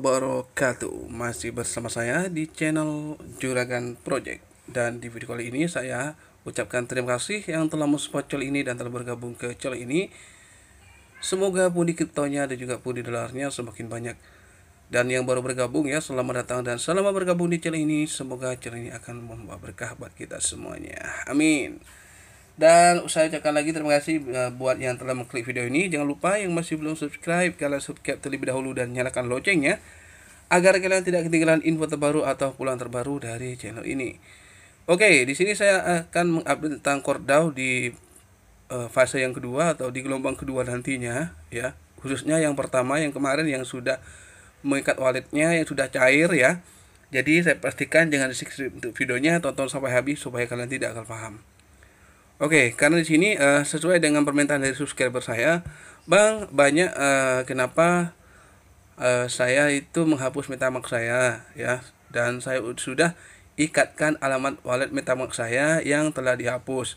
wabarakatuh Masih bersama saya di channel Juragan Project Dan di video kali ini saya ucapkan terima kasih yang telah mensupport channel ini dan telah bergabung ke channel ini Semoga pundi kriptonya dan juga pundi dolarnya semakin banyak Dan yang baru bergabung ya selamat datang dan selamat bergabung di channel ini Semoga channel ini akan membawa berkah buat kita semuanya Amin dan saya ucapkan lagi terima kasih eh, buat yang telah mengklik video ini. Jangan lupa yang masih belum subscribe, kalian subscribe terlebih dahulu dan nyalakan loncengnya agar kalian tidak ketinggalan info terbaru atau pulang terbaru dari channel ini. Oke, di sini saya akan mengupdate tentang Kordau di eh, fase yang kedua atau di gelombang kedua nantinya ya. Khususnya yang pertama yang kemarin yang sudah mengikat walletnya yang sudah cair ya. Jadi saya pastikan jangan skip untuk videonya, tonton sampai habis supaya kalian tidak akan paham. Oke, okay, karena di sini uh, sesuai dengan permintaan dari subscriber saya, Bang, banyak uh, kenapa uh, saya itu menghapus MetaMask saya ya dan saya sudah ikatkan alamat wallet MetaMask saya yang telah dihapus.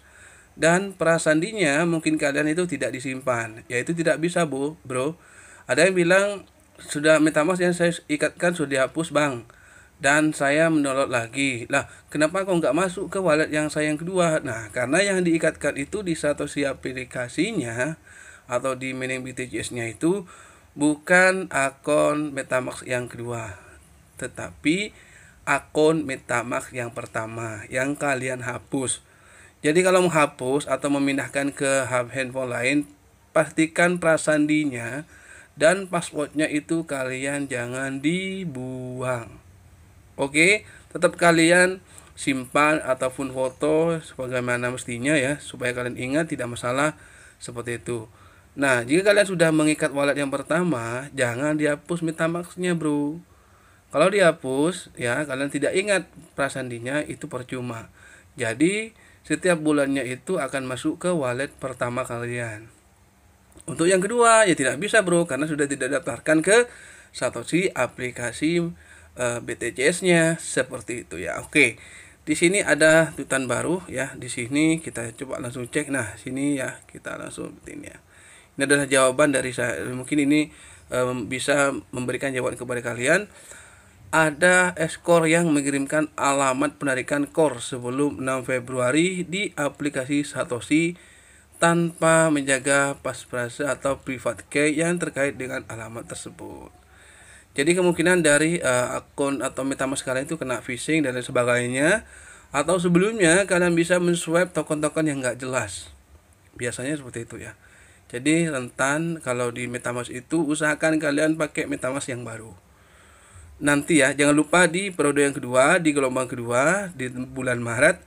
Dan prasandinya mungkin kalian itu tidak disimpan, yaitu tidak bisa, Bu, Bro. Ada yang bilang sudah MetaMask yang saya ikatkan sudah dihapus, Bang dan saya mendownload lagi lah kenapa kok nggak masuk ke wallet yang saya yang kedua nah karena yang diikatkan itu di satu si aplikasinya atau di mining BTCS nya itu bukan akun Metamask yang kedua tetapi akun Metamask yang pertama yang kalian hapus jadi kalau menghapus atau memindahkan ke handphone lain pastikan prasandinya dan passwordnya itu kalian jangan dibuang Oke, tetap kalian simpan ataupun foto sebagaimana mestinya ya supaya kalian ingat tidak masalah seperti itu. Nah, jika kalian sudah mengikat wallet yang pertama, jangan dihapus MetaMask-nya, Bro. Kalau dihapus, ya kalian tidak ingat prasandinya itu percuma. Jadi, setiap bulannya itu akan masuk ke wallet pertama kalian. Untuk yang kedua, ya tidak bisa, Bro, karena sudah tidak daftarkan ke Satoshi aplikasi uh, eh, BTJS-nya seperti itu ya. Oke. Di sini ada tutan baru ya. Di sini kita coba langsung cek. Nah, sini ya kita langsung ini ya. Ini adalah jawaban dari saya. Mungkin ini um, bisa memberikan jawaban kepada kalian. Ada eskor yang mengirimkan alamat penarikan kor sebelum 6 Februari di aplikasi Satoshi tanpa menjaga pasprase atau private key yang terkait dengan alamat tersebut. Jadi kemungkinan dari uh, akun atau MetaMask kalian itu kena phishing dan lain sebagainya atau sebelumnya kalian bisa menswipe token-token yang nggak jelas. Biasanya seperti itu ya. Jadi rentan kalau di MetaMask itu usahakan kalian pakai MetaMask yang baru. Nanti ya, jangan lupa di periode yang kedua, di gelombang kedua di bulan Maret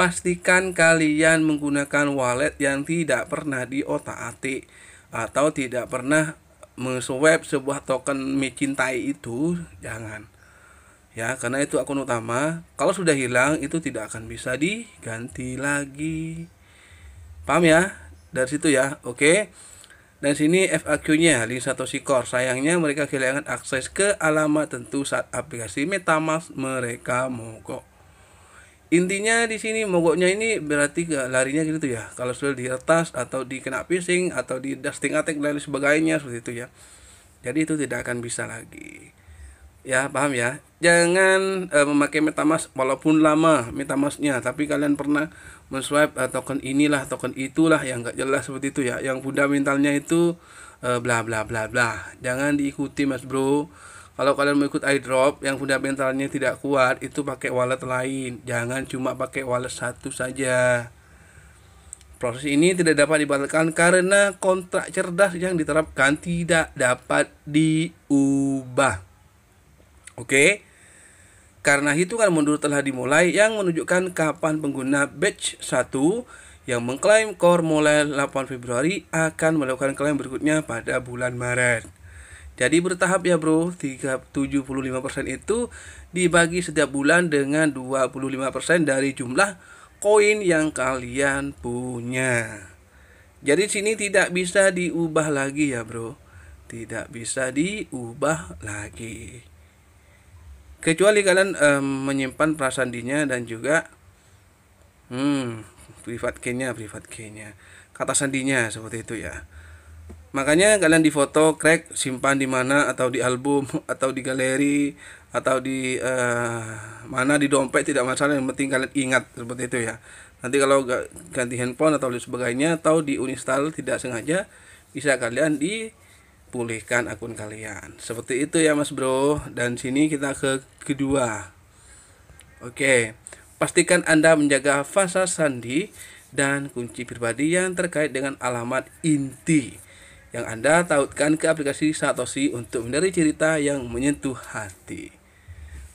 pastikan kalian menggunakan wallet yang tidak pernah di otak-atik atau tidak pernah web sebuah token mencintai itu jangan ya karena itu akun utama kalau sudah hilang itu tidak akan bisa diganti lagi paham ya dari situ ya oke dan sini FAQ-nya link Satoshi Core. Sayangnya mereka kehilangan akses ke alamat tentu saat aplikasi MetaMask mereka mogok intinya di sini mogoknya ini berarti larinya gitu ya kalau sudah di atas atau dikena piercing atau di dusting attack dan sebagainya seperti itu ya jadi itu tidak akan bisa lagi ya paham ya jangan uh, memakai metamask walaupun lama metamasknya tapi kalian pernah menswipe uh, token inilah token itulah yang nggak jelas seperti itu ya yang fundamentalnya itu uh, bla bla bla bla jangan diikuti mas bro kalau kalian mau ikut airdrop yang fundamentalnya tidak kuat itu pakai wallet lain jangan cuma pakai wallet satu saja proses ini tidak dapat dibatalkan karena kontrak cerdas yang diterapkan tidak dapat diubah oke karena hitungan mundur telah dimulai yang menunjukkan kapan pengguna batch 1 yang mengklaim core mulai 8 Februari akan melakukan klaim berikutnya pada bulan Maret jadi bertahap ya bro, 75% itu dibagi setiap bulan dengan 25% dari jumlah koin yang kalian punya. Jadi sini tidak bisa diubah lagi ya bro. Tidak bisa diubah lagi. Kecuali kalian eh, menyimpan prasandinya dan juga hmm, privat key privat key Kata sandinya seperti itu ya makanya kalian di foto, crack simpan di mana atau di album atau di galeri atau di uh, mana di dompet tidak masalah yang penting kalian ingat seperti itu ya nanti kalau ganti handphone atau lain sebagainya atau di uninstall tidak sengaja bisa kalian dipulihkan akun kalian seperti itu ya mas bro dan sini kita ke kedua oke pastikan anda menjaga fasa sandi dan kunci pribadi yang terkait dengan alamat inti yang Anda tautkan ke aplikasi Satoshi untuk mencari cerita yang menyentuh hati.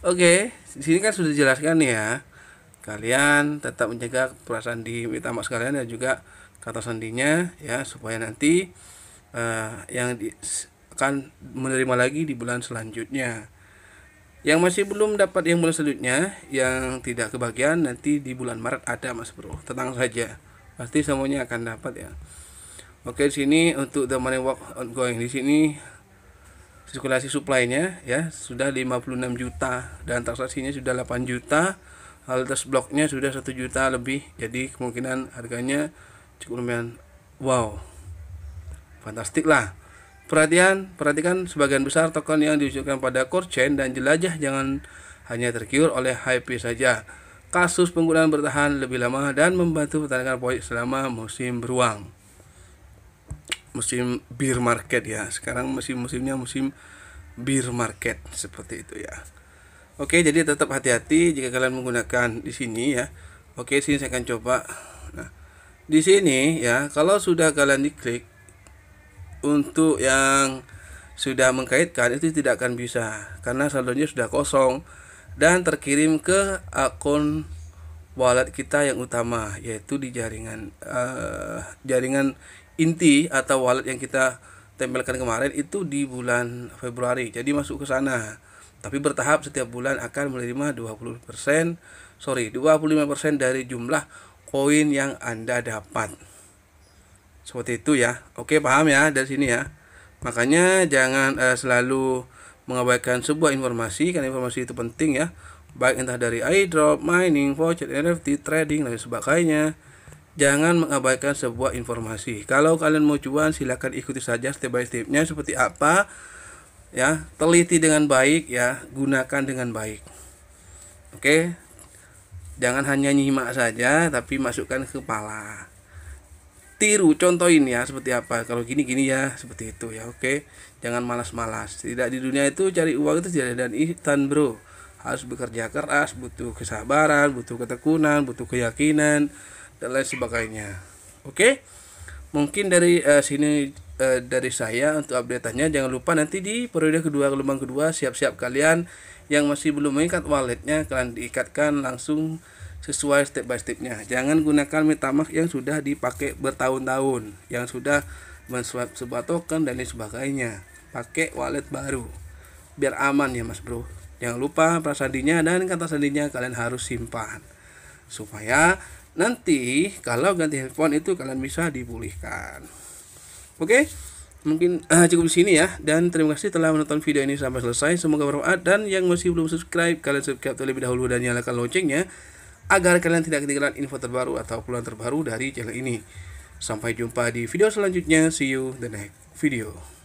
Oke, di sini kan sudah dijelaskan ya. Kalian tetap menjaga perasaan di mitama sekalian dan juga kata sandinya ya supaya nanti uh, yang di, akan menerima lagi di bulan selanjutnya. Yang masih belum dapat yang bulan selanjutnya, yang tidak kebagian nanti di bulan Maret ada Mas Bro. Tenang saja. Pasti semuanya akan dapat ya. Oke, di sini untuk the money walk ongoing di sini sirkulasi supply-nya ya sudah 56 juta dan transaksinya sudah 8 juta. halte bloknya sudah 1 juta lebih. Jadi kemungkinan harganya cukup lumayan wow. Fantastik lah. Perhatian, perhatikan sebagian besar token yang diusulkan pada core chain dan jelajah jangan hanya tergiur oleh hype saja. Kasus penggunaan bertahan lebih lama dan membantu pertandingan proyek selama musim beruang musim beer market ya sekarang musim-musimnya musim beer market seperti itu ya oke jadi tetap hati-hati jika kalian menggunakan di sini ya oke sini saya akan coba nah di sini ya kalau sudah kalian diklik untuk yang sudah mengkaitkan itu tidak akan bisa karena saldonya sudah kosong dan terkirim ke akun wallet kita yang utama yaitu di jaringan uh, jaringan inti atau wallet yang kita tempelkan kemarin itu di bulan Februari. Jadi masuk ke sana. Tapi bertahap setiap bulan akan menerima 20%, sorry, 25% dari jumlah koin yang Anda dapat. Seperti itu ya. Oke, paham ya dari sini ya. Makanya jangan uh, selalu mengabaikan sebuah informasi karena informasi itu penting ya. Baik entah dari airdrop, mining, voucher, NFT, trading dan sebagainya. Jangan mengabaikan sebuah informasi. Kalau kalian mau cuan, silahkan ikuti saja step by stepnya seperti apa. Ya, teliti dengan baik ya, gunakan dengan baik. Oke, jangan hanya nyimak saja, tapi masukkan ke kepala. Tiru, contohin ya seperti apa. Kalau gini gini ya, seperti itu ya. Oke, jangan malas-malas. Tidak di dunia itu cari uang itu tidak dan instan bro. Harus bekerja keras, butuh kesabaran, butuh ketekunan, butuh keyakinan dan lain sebagainya oke okay? mungkin dari uh, sini uh, dari saya untuk update update-nya. jangan lupa nanti di periode kedua gelombang kedua siap-siap kalian yang masih belum mengikat walletnya kalian diikatkan langsung sesuai step by stepnya jangan gunakan metamask yang sudah dipakai bertahun-tahun yang sudah menswap sebuah token dan lain sebagainya pakai wallet baru biar aman ya mas bro jangan lupa prasandinya dan kata sandinya kalian harus simpan supaya nanti kalau ganti handphone itu kalian bisa dipulihkan oke mungkin uh, cukup di sini ya dan terima kasih telah menonton video ini sampai selesai semoga bermanfaat dan yang masih belum subscribe kalian subscribe terlebih dahulu dan nyalakan loncengnya agar kalian tidak ketinggalan info terbaru atau keluhan terbaru dari channel ini sampai jumpa di video selanjutnya see you the next video